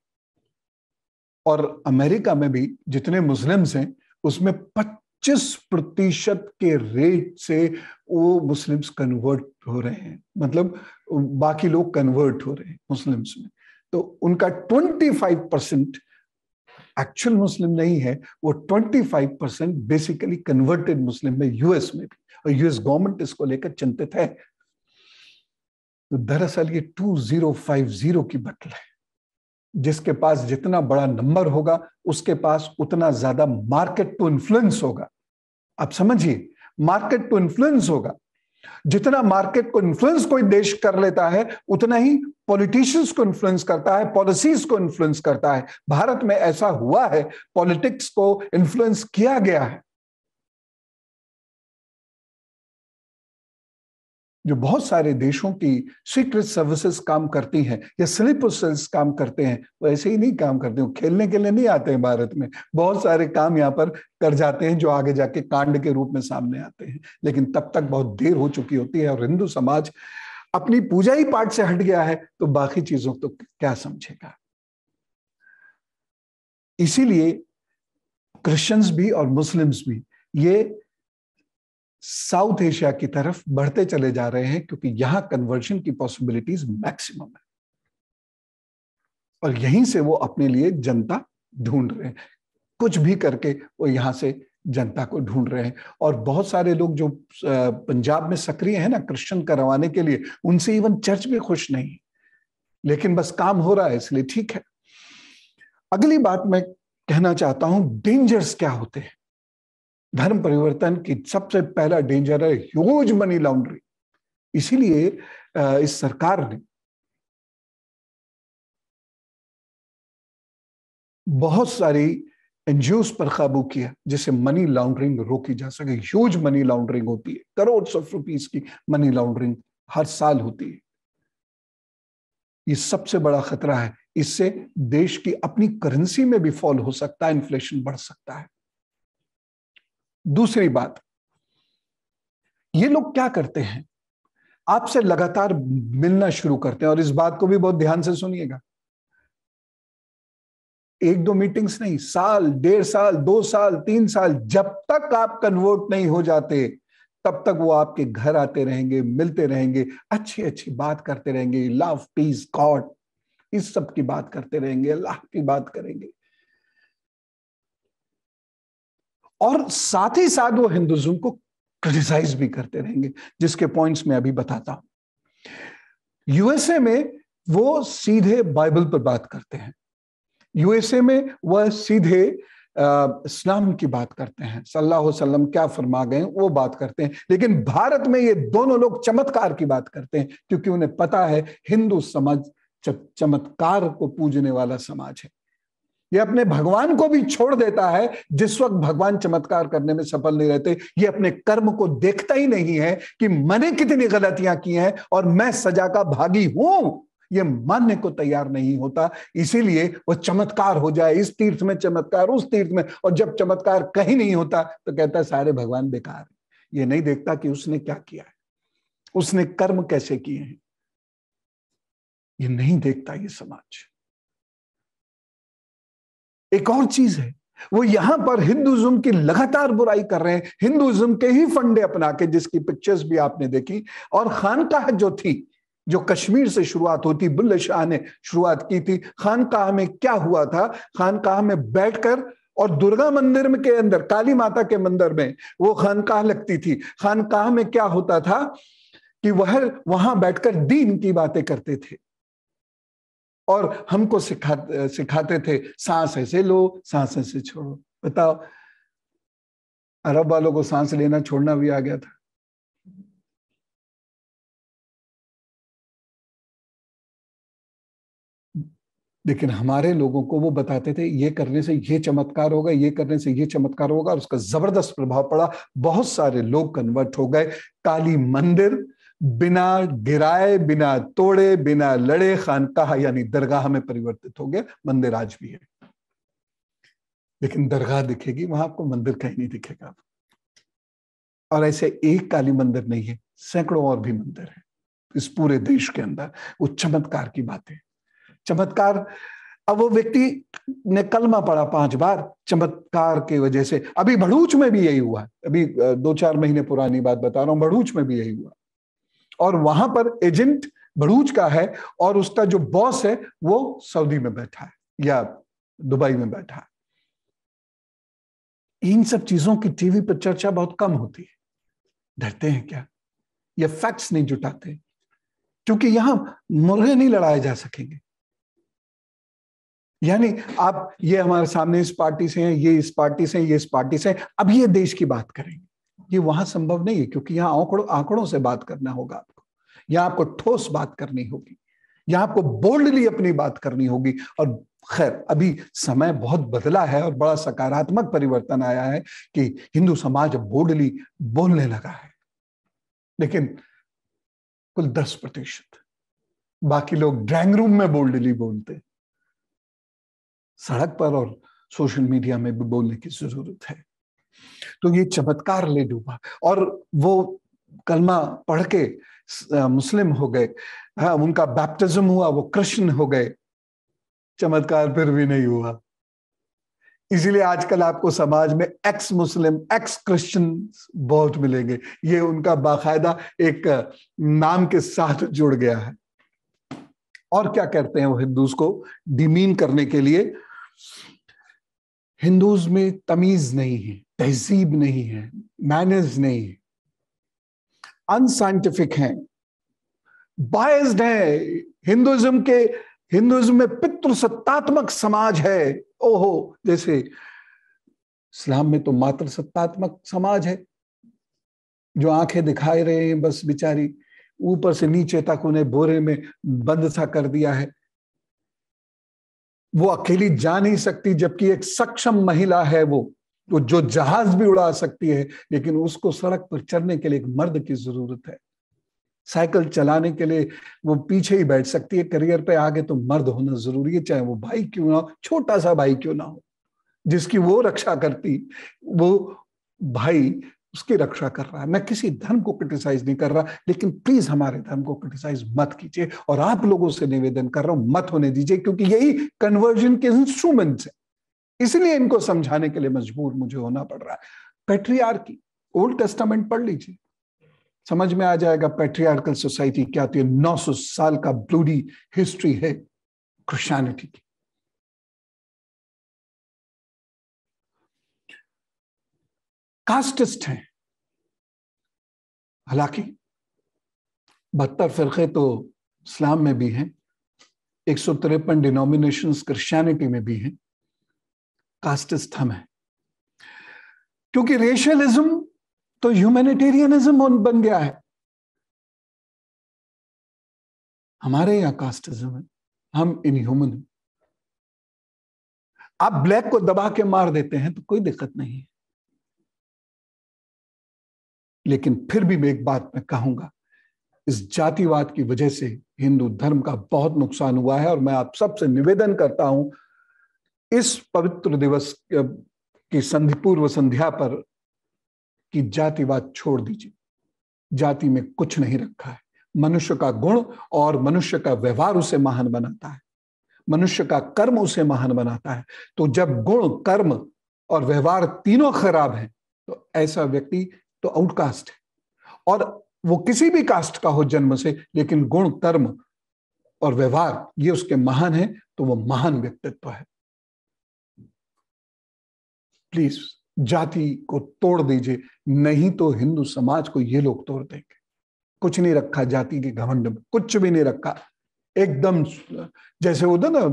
[SPEAKER 1] और अमेरिका में भी जितने मुस्लिम्स हैं उसमें 25 प्रतिशत के रेट से वो मुस्लिम्स कन्वर्ट हो रहे हैं मतलब बाकी लोग कन्वर्ट हो रहे हैं मुस्लिम्स में तो उनका 25 परसेंट एक्चुअल मुस्लिम नहीं है वो 25 परसेंट बेसिकली कन्वर्टेड मुस्लिम है यूएस में भी और यूएस गवर्नमेंट इसको लेकर चिंतित है तो दरअसल ये 2050 की बटल है जिसके पास जितना बड़ा नंबर होगा उसके पास उतना ज्यादा मार्केट टू इन्फ्लुएंस होगा आप समझिए मार्केट को इन्फ्लुएंस होगा जितना मार्केट को इन्फ्लुएंस कोई देश कर लेता है उतना ही पॉलिटिशियंस को इन्फ्लुएंस करता है पॉलिसीज को इन्फ्लुएंस करता है भारत में ऐसा हुआ है पॉलिटिक्स को इन्फ्लुएंस किया गया है जो बहुत सारे देशों की सीक्रेट सर्विसेज काम करती हैं या स्लीपर सेल्स काम करते हैं वो ऐसे ही नहीं काम करते खेलने के लिए नहीं आते हैं भारत में बहुत सारे काम यहाँ पर कर जाते हैं जो आगे जाके कांड के रूप में सामने आते हैं लेकिन तब तक बहुत देर हो चुकी होती है और हिंदू समाज अपनी पूजा ही पाठ से हट गया है तो बाकी चीजों को तो क्या समझेगा इसीलिए क्रिश्चियंस भी और मुस्लिम्स भी ये साउथ एशिया की तरफ बढ़ते चले जा रहे हैं क्योंकि यहां कन्वर्शन की पॉसिबिलिटीज मैक्सिमम है और यहीं से वो अपने लिए जनता ढूंढ रहे हैं कुछ भी करके वो यहां से जनता को ढूंढ रहे हैं और बहुत सारे लोग जो पंजाब में सक्रिय हैं ना क्रिश्चन करवाने के लिए उनसे इवन चर्च भी खुश नहीं लेकिन बस काम हो रहा है इसलिए ठीक है अगली बात मैं कहना चाहता हूं डेंजर्स क्या होते हैं धर्म परिवर्तन की सबसे पहला डेंजर है ह्यूज मनी लॉन्ड्री इसीलिए इस सरकार
[SPEAKER 2] ने बहुत
[SPEAKER 1] सारी एनजीओस पर काबू किया जिससे मनी लॉन्ड्रिंग रोकी जा सके ह्यूज मनी लॉन्ड्रिंग होती है करोड़ ऑफ रुपीज की मनी लॉन्ड्रिंग हर साल होती है ये सबसे बड़ा खतरा है इससे देश की अपनी करेंसी में भी फॉल हो सकता है इन्फ्लेशन बढ़ सकता है दूसरी बात ये लोग क्या करते हैं आपसे लगातार मिलना शुरू करते हैं और इस बात को भी बहुत ध्यान से सुनिएगा एक दो मीटिंग्स नहीं साल डेढ़ साल दो साल तीन साल जब तक आप कन्वर्ट नहीं हो जाते तब तक वो आपके घर आते रहेंगे मिलते रहेंगे अच्छी अच्छी बात करते रहेंगे लव पीस गॉड इस सब की बात करते रहेंगे अल्लाह की बात करेंगे और साथ ही साथ वो हिंदुज्म को क्रिटिसाइज भी करते रहेंगे जिसके पॉइंट्स में अभी बताता हूं यूएसए में वो सीधे बाइबल पर बात करते हैं यूएसए में वह सीधे इस्लाम की बात करते हैं सल्लल्लाहु अलैहि वसल्लम क्या फरमा गए वो बात करते हैं लेकिन भारत में ये दोनों लोग चमत्कार की बात करते हैं क्योंकि उन्हें पता है हिंदू समाज चमत्कार को पूजने वाला समाज है ये अपने भगवान को भी छोड़ देता है जिस वक्त भगवान चमत्कार करने में सफल नहीं रहते ये अपने कर्म को देखता ही नहीं है कि मैंने कितनी गलतियां की हैं और मैं सजा का भागी हूं ये मानने को तैयार नहीं होता इसीलिए वो चमत्कार हो जाए इस तीर्थ में चमत्कार उस तीर्थ में और जब चमत्कार कहीं नहीं होता तो कहता है सारे भगवान बेकार ये नहीं देखता कि उसने क्या किया है उसने कर्म कैसे किए हैं ये नहीं देखता ये समाज एक और चीज है वो यहां पर हिंदुज्म की लगातार बुराई कर रहे हैं हिंदुज्म के ही फंडे अपना के जिसकी पिक्चर्स भी आपने देखी और खानकाह जो थी जो कश्मीर से शुरुआत होती बुल्ले शाह ने शुरुआत की थी खानकाह में क्या हुआ था खानकाह में बैठकर और दुर्गा मंदिर में के अंदर काली माता के मंदिर में वो खानकाह लगती थी खानकाह में क्या होता था कि वह वहां बैठकर दीन की बातें करते थे और हमको सिखा सिखाते थे सांस ऐसे लो सांस ऐसे छोड़ो बताओ अरब वालों को सांस लेना छोड़ना भी आ गया था लेकिन हमारे लोगों को वो बताते थे ये करने से ये चमत्कार होगा ये करने से ये चमत्कार होगा और उसका जबरदस्त प्रभाव पड़ा बहुत सारे लोग कन्वर्ट हो गए काली मंदिर बिना गिराए बिना तोड़े बिना लड़े खानकाह यानी दरगाह में परिवर्तित हो गया मंदिर आज भी है लेकिन दरगाह दिखेगी वहां आपको मंदिर कहीं नहीं दिखेगा और ऐसे एक काली मंदिर नहीं है सैकड़ों और भी मंदिर है इस पूरे देश के अंदर वो चमत्कार की बातें चमत्कार अब वो व्यक्ति ने कलमा पढ़ा पांच बार चमत्कार की वजह से अभी भड़ूच में भी यही हुआ अभी दो चार महीने पुरानी बात बता रहा हूं भड़ूच में भी यही हुआ और वहां पर एजेंट भरूच का है और उसका जो बॉस है वो सऊदी में बैठा है या दुबई में बैठा है इन सब चीजों की टीवी पर चर्चा बहुत कम होती है डरते हैं क्या या फैक्ट्स नहीं जुटाते क्योंकि यहां मुर्गे नहीं लड़ाए जा सकेंगे यानी आप ये हमारे सामने इस पार्टी से हैं ये इस पार्टी से हैं ये इस पार्टी से अब ये देश की बात करेंगे ये वहां संभव नहीं है क्योंकि यहाँ आंकड़ों आंकड़ों से बात करना होगा आपको यहां आपको ठोस बात करनी होगी यहां आपको बोल्डली अपनी बात करनी होगी और खैर अभी समय बहुत बदला है और बड़ा सकारात्मक परिवर्तन आया है कि हिंदू समाज बोल्डली बोलने लगा है लेकिन कुल दस प्रतिशत बाकी लोग ड्राइंग रूम में बोल्डली बोलते सड़क पर और सोशल मीडिया में भी बोलने की जरूरत है तो ये चमत्कार ले डूबा और वो कलमा पढ़ के मुस्लिम हो गए हाँ उनका बैप्टिज्म हुआ वो कृष्ण हो गए चमत्कार फिर भी नहीं हुआ इसीलिए आजकल आपको समाज में एक्स मुस्लिम एक्स क्रिश्चियन बहुत मिलेंगे ये उनका बाकायदा एक नाम के साथ जुड़ गया है और क्या करते हैं वो हिंदूज को डिमीन करने के लिए हिंदूज में तमीज नहीं है तहजीब नहीं है मैनर्स नहीं है अनसाइंटिफिक है बायस्ड है हिंदुज्म के हिंदुज्म में पितृसत्तात्मक समाज है ओहो जैसे इस्लाम में तो मात्र सत्तात्मक समाज है जो आंखें दिखाई रहे हैं बस बिचारी ऊपर से नीचे तक उन्हें बोरे में बंद सा कर दिया है वो अकेली जा नहीं सकती जबकि एक सक्षम महिला है वो तो जो जहाज भी उड़ा सकती है लेकिन उसको सड़क पर चढ़ने के लिए एक मर्द की जरूरत है साइकिल चलाने के लिए वो पीछे ही बैठ सकती है करियर पे आगे तो मर्द होना जरूरी है चाहे वो भाई क्यों ना हो छोटा सा भाई क्यों ना हो जिसकी वो रक्षा करती वो भाई उसकी रक्षा कर रहा है मैं किसी धर्म को क्रिटिसाइज नहीं कर रहा लेकिन प्लीज हमारे धर्म को क्रिटिसाइज मत कीजिए और आप लोगों से निवेदन कर रहा हूं मत होने दीजिए क्योंकि यही कन्वर्जन के इंस्ट्रूमेंट है इसलिए इनको समझाने के लिए मजबूर मुझे होना पड़ रहा है पेट्रियार की ओल्ड टेस्टामेंट पढ़ लीजिए समझ में आ जाएगा पेट्रियार्कल सोसाइटी क्या होती है साल का ब्लूडी हिस्ट्री है क्रिश्चियनिटी की
[SPEAKER 2] कास्टिस्ट हैं
[SPEAKER 1] हालांकि बहत्तर फिरके तो इस्लाम में भी हैं एक सौ तिरपन डिनोमिनेशन क्रिश्चियनिटी में भी हैं कास्टिस्ट हम हैं क्योंकि रेशलिज्म तो
[SPEAKER 2] ह्यूमैनिटेरियनिज्म बन गया है हमारे यहां कास्टिज्म है हम इनह्यूमन हैं आप ब्लैक को
[SPEAKER 1] दबा के मार देते हैं तो कोई दिक्कत नहीं है लेकिन फिर भी मैं एक बात मैं कहूंगा इस जातिवाद की वजह से हिंदू धर्म का बहुत नुकसान हुआ है और मैं आप सबसे निवेदन करता हूं इस पवित्र दिवस की संधि पूर्व संध्या पर कि जातिवाद छोड़ दीजिए जाति में कुछ नहीं रखा है मनुष्य का गुण और मनुष्य का व्यवहार उसे महान बनाता है मनुष्य का कर्म उसे महान बनाता है तो जब गुण कर्म और व्यवहार तीनों खराब है तो ऐसा व्यक्ति तो आउटकास्ट है और वो किसी भी कास्ट का हो जन्म से लेकिन गुण कर्म और व्यवहार ये उसके महान है तो वो महान व्यक्तित्व है प्लीज जाति को तोड़ दीजिए नहीं तो हिंदू समाज को ये लोग तोड़ देंगे कुछ नहीं रखा जाति के घमंड में कुछ भी नहीं रखा एकदम जैसे वो ना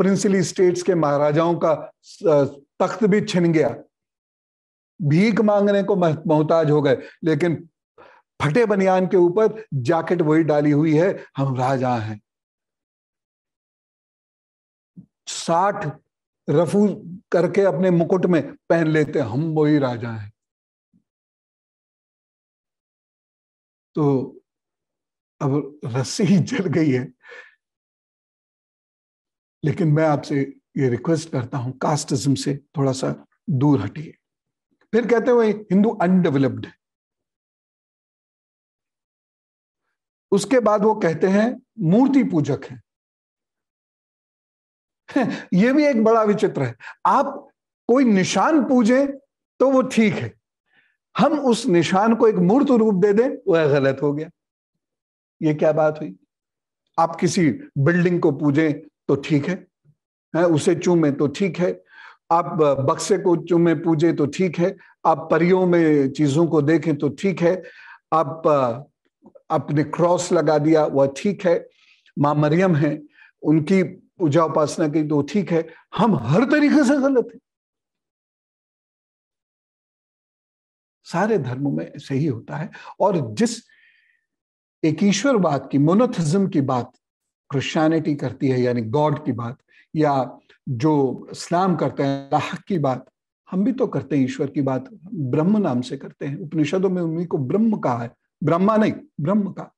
[SPEAKER 1] प्रिंसली स्टेट्स के महाराजाओं का तख्त भी छिन गया भीख मांगने को मोहताज हो गए लेकिन फटे बनियान के ऊपर जैकेट वही डाली हुई है हम राजा हैं साठ रफू करके अपने मुकुट में पहन लेते हम वही राजा हैं तो अब रस्सी ही जल गई है लेकिन मैं आपसे ये रिक्वेस्ट करता हूं कास्टिज्म से थोड़ा सा दूर हटिए फिर कहते हुए हिंदू अनडेवलप्ड है उसके बाद वो कहते हैं मूर्ति पूजक है ये भी एक बड़ा विचित्र है आप कोई निशान पूजे तो वो ठीक है हम उस निशान को एक मूर्त रूप दे दें वह गलत हो गया ये क्या बात हुई आप किसी बिल्डिंग को पूजें तो ठीक है, है उसे चूमे तो ठीक है आप बक्से को में पूजे तो ठीक है आप परियों में चीजों को देखें तो ठीक है आप आपने क्रॉस लगा दिया वह ठीक है माँ मरियम है उनकी पूजा उपासना की तो ठीक है हम हर तरीके से गलत हैं सारे धर्मों में ऐसे ही होता है और जिस एक बात की मोनोथिज्म की बात क्रिश्चियनिटी करती है यानी गॉड की बात या जो स्लैम करते हैं अल्लाह की बात हम भी तो करते हैं ईश्वर की बात ब्रह्म नाम से करते हैं उपनिषदों में उन्हीं को ब्रह्म कहा है ब्रह्मा नहीं ब्रह्म का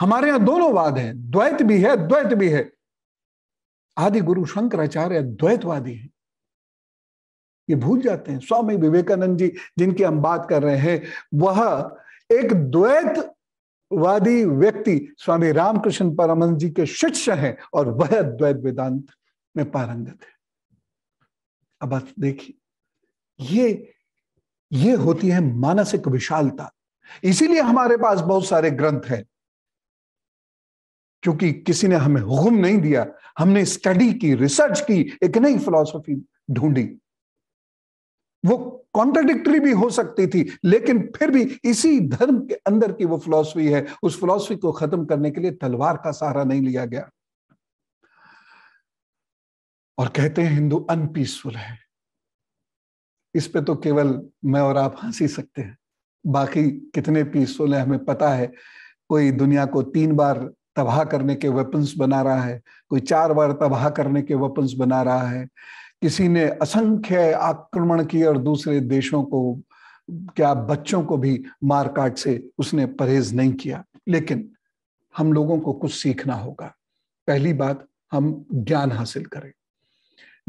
[SPEAKER 1] हमारे यहाँ दोनों वाद है द्वैत भी है द्वैत भी है आदि गुरु शंकराचार्य द्वैतवादी हैं ये भूल जाते हैं स्वामी विवेकानंद जी जिनकी हम बात कर रहे हैं वह एक द्वैतवादी व्यक्ति स्वामी रामकृष्ण परमंश जी के शिष्य हैं और वह द्वैत वेदांत में पारंगत है अब देखिए ये ये होती है मानसिक विशालता इसीलिए हमारे पास बहुत सारे ग्रंथ हैं क्योंकि किसी ने हमें हुक्म नहीं दिया हमने स्टडी की रिसर्च की एक नई फिलॉसफी ढूंढी वो कॉन्ट्रडिक्टरी भी हो सकती थी लेकिन फिर भी इसी धर्म के अंदर की वो फिलॉसफी है उस फिलॉसफी को खत्म करने के लिए तलवार का सहारा नहीं लिया गया और कहते हैं हिंदू अनपीसफुल है इस पे तो केवल मैं और आप हंसी सकते हैं बाकी कितने पीसफुल है हमें पता है कोई दुनिया को तीन बार तबाह करने के वेपन्स बना रहा है कोई चार बार तबाह करने के वेपन्स बना रहा है किसी ने असंख्य आक्रमण किए और दूसरे देशों को क्या बच्चों को भी मार काट से उसने परहेज नहीं किया लेकिन हम लोगों को कुछ सीखना होगा पहली बात हम ज्ञान हासिल करें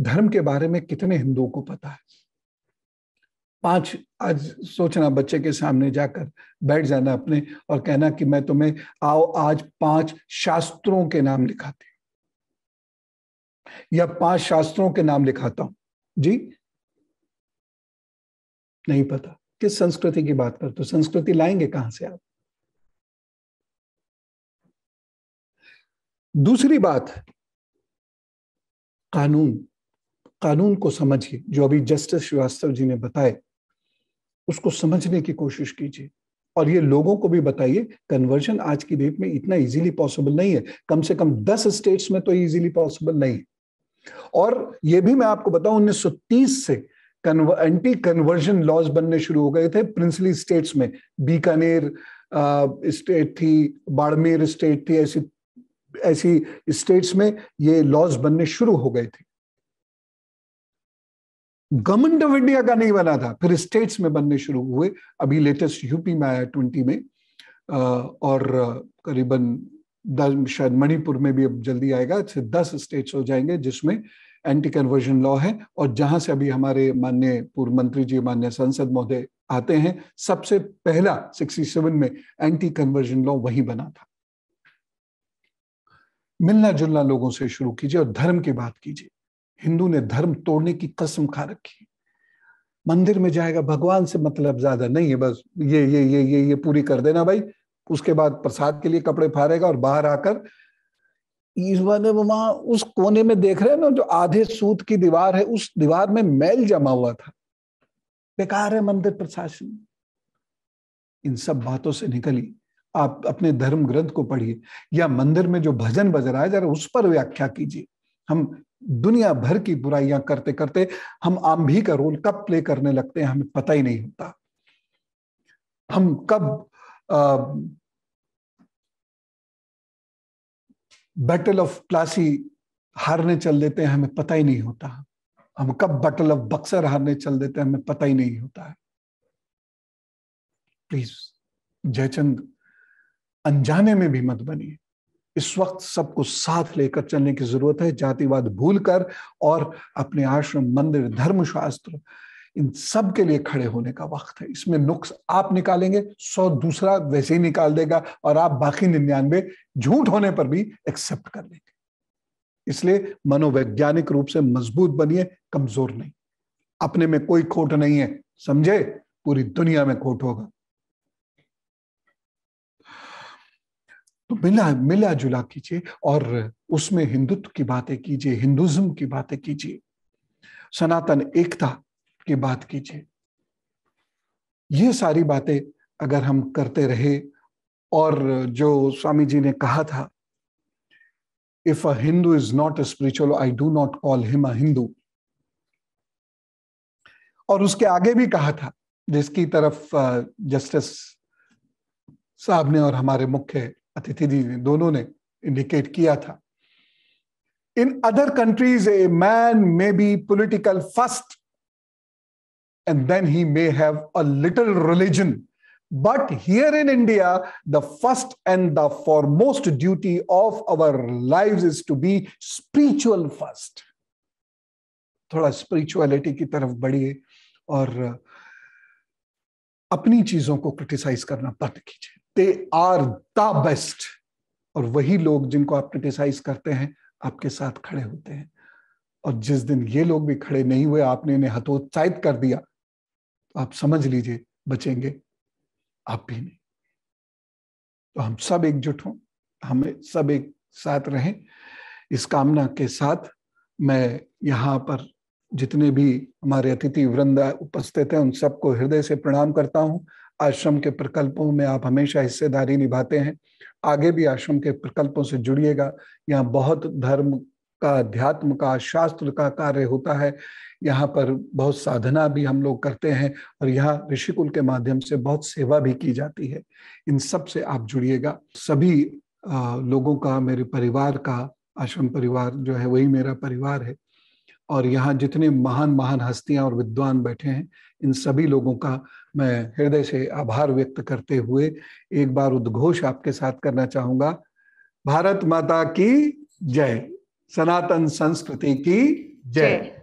[SPEAKER 1] धर्म के बारे में कितने हिंदुओं को पता है पांच आज सोचना बच्चे के सामने जाकर बैठ जाना अपने और कहना कि मैं तुम्हें आओ आज पांच शास्त्रों के नाम लिखाती या पांच शास्त्रों के नाम लिखाता हूं जी नहीं पता किस संस्कृति की बात कर तो संस्कृति
[SPEAKER 2] लाएंगे कहां से आप
[SPEAKER 1] दूसरी बात कानून कानून को समझिए जो अभी जस्टिस श्रीवास्तव जी ने बताए उसको समझने की कोशिश कीजिए और ये लोगों को भी बताइए कन्वर्जन आज की डेट में इतना इजीली पॉसिबल नहीं है कम से कम दस स्टेट्स में तो इजीली पॉसिबल नहीं है और ये भी मैं आपको बताऊं उन्नीस सौ तीस से एंटी कन्वर्जन लॉज बनने शुरू हो गए थे प्रिंसली स्टेट्स में बीकानेर स्टेट थी बाड़मेर स्टेट थी ऐसी ऐसी स्टेट्स में ये लॉज बनने शुरू हो गए थे गवर्नमेंट ऑफ इंडिया का नहीं बना था फिर स्टेट्स में बनने शुरू हुए अभी लेटेस्ट यूपी में आया ट्वेंटी में और करीबन दस शायद मणिपुर में भी अब जल्दी आएगा दस स्टेट्स हो जाएंगे जिसमें एंटी कन्वर्जन लॉ है और जहां से अभी हमारे माननीय पूर्व मंत्री जी मान्य सांसद महोदय आते हैं सबसे पहला 67 में एंटी कन्वर्जन लॉ वही बना था मिलना जुलना लोगों से शुरू कीजिए और धर्म की बात कीजिए हिंदू ने धर्म तोड़ने की कसम खा रखी मंदिर में जाएगा भगवान से मतलब ज्यादा नहीं है बस ये ये ये ये ये पूरी कर देना भाई उसके बाद प्रसाद के लिए कपड़े फाड़ेगा और बाहर आकर ईश्वर वहां उस कोने में देख रहे हैं ना जो आधे सूत की दीवार है उस दीवार में मैल जमा हुआ था बेकार है मंदिर प्रशासन इन सब बातों से निकली आप अपने धर्म ग्रंथ को पढ़िए या मंदिर में जो भजन बज रहा है जरा उस पर व्याख्या कीजिए हम दुनिया भर की बुराइयां करते करते हम आंधी का रोल कब प्ले करने लगते हैं हमें पता ही नहीं होता हम कब बैटल ऑफ प्लासी हारने चल देते हैं हमें पता ही नहीं होता हम कब बैटल ऑफ बक्सर हारने चल देते हैं हमें पता ही नहीं होता है प्लीज जयचंद अनजाने में भी मत बनिए इस वक्त सबको साथ लेकर चलने की जरूरत है जातिवाद भूलकर और अपने आश्रम मंदिर धर्मशास्त्र इन सब के लिए खड़े होने का वक्त है इसमें नुक्स आप निकालेंगे सौ दूसरा वैसे ही निकाल देगा और आप बाकी निन्यानवे झूठ होने पर भी एक्सेप्ट कर लेंगे इसलिए मनोवैज्ञानिक रूप से मजबूत बनिए कमजोर नहीं अपने में कोई खोट नहीं है समझे पूरी दुनिया में खोट होगा तो मिला मिला जुला कीजिए और उसमें हिंदुत्व की बातें कीजिए हिंदुज्म की बातें कीजिए सनातन एकता की बात कीजिए ये सारी बातें अगर हम करते रहे और जो स्वामी जी ने कहा था if a Hindu is not a spiritual I do not call him a Hindu और उसके आगे भी कहा था जिसकी तरफ जस्टिस साहब ने और हमारे मुख्य अतिथि जी ने दोनों ने इंडिकेट किया था in other countries a man may be political first and then he may have a little religion but here in India the first and the foremost duty of our live is to be spiritual first थोड़ा spirituality की तरफ बढ़िए और अपनी चीजों को criticise करना बंद कीजिए दे आर द बेस्ट और वही लोग जिनको आप क्रिटिसाइज करते हैं आपके साथ खड़े होते हैं और जिस दिन ये लोग भी खड़े नहीं हुए आपने इन्हें हतोत्साहित कर दिया तो आप समझ लीजिए बचेंगे आप भी नहीं तो हम सब एकजुट हों हमें सब एक साथ रहें इस कामना के साथ मैं यहाँ पर जितने भी हमारे अतिथि वृंद उपस्थित हैं उन सबको हृदय से प्रणाम करता हूँ आश्रम के प्रकल्पों में आप हमेशा हिस्सेदारी निभाते हैं आगे भी आश्रम के प्रकल्पों से जुड़िएगा यहाँ बहुत धर्म का अध्यात्म का शास्त्र का कार्य होता है यहाँ पर बहुत साधना भी हम लोग करते हैं और यहाँ ऋषिकुल के माध्यम से बहुत सेवा भी की जाती है इन सब से आप जुड़िएगा सभी लोगों का मेरे परिवार का आश्रम परिवार जो है वही मेरा परिवार है और यहाँ जितने महान महान हस्तियां और विद्वान बैठे हैं इन सभी लोगों का मैं हृदय से आभार व्यक्त करते हुए एक बार उद्घोष आपके साथ करना चाहूंगा भारत माता की जय सनातन संस्कृति की जय